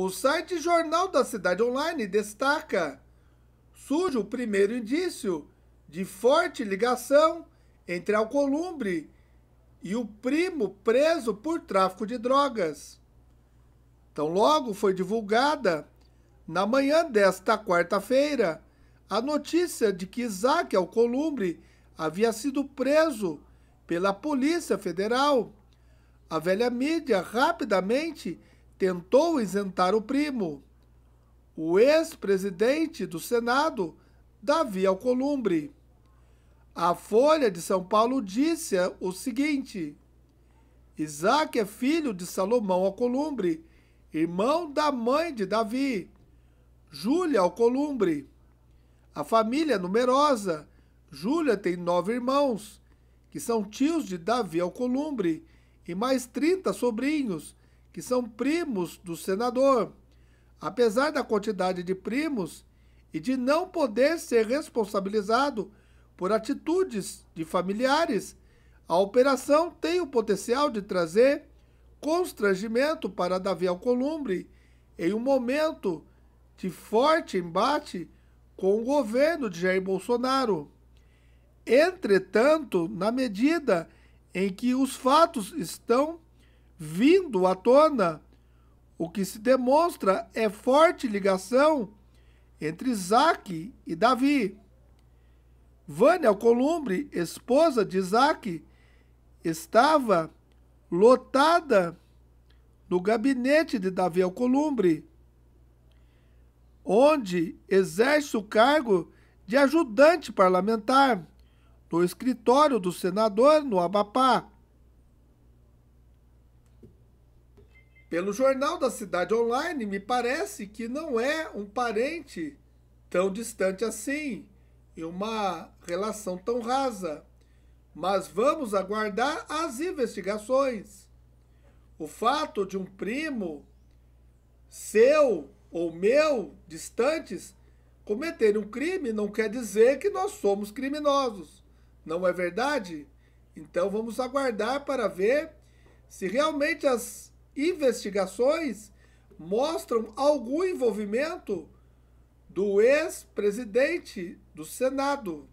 O site Jornal da Cidade Online destaca: surge o primeiro indício de forte ligação entre Alcolumbre e o primo preso por tráfico de drogas. Então logo foi divulgada, na manhã desta quarta-feira, a notícia de que Isaac Alcolumbre havia sido preso pela Polícia Federal. A velha mídia rapidamente tentou isentar o primo, o ex-presidente do Senado, Davi Alcolumbre. A Folha de São Paulo disse o seguinte: Isaac é filho de Salomão Alcolumbre, irmão da mãe de Davi, Júlia Alcolumbre. A família é numerosa. Júlia tem nove irmãos, que são tios de Davi Alcolumbre, e mais 30 sobrinhos, que são primos do senador. Apesar da quantidade de primos e de não poder ser responsabilizado por atitudes de familiares, a operação tem o potencial de trazer constrangimento para Davi Alcolumbre em um momento de forte embate com o governo de Jair Bolsonaro. Entretanto, na medida em que os fatos estão vindo à tona, o que se demonstra é forte ligação entre Isaac e Davi. Vânia Alcolumbre, esposa de Isaac, estava lotada no gabinete de Davi Alcolumbre, onde exerce o cargo de ajudante parlamentar no escritório do senador no Abapá. Pelo jornal da Cidade Online, me parece que não é um parente tão distante assim e uma relação tão rasa. Mas vamos aguardar as investigações. O fato de um primo seu ou meu distantes cometer um crime não quer dizer que nós somos criminosos. Não é verdade? Então vamos aguardar para ver se realmente as investigações mostram algum envolvimento do ex-presidente do Senado,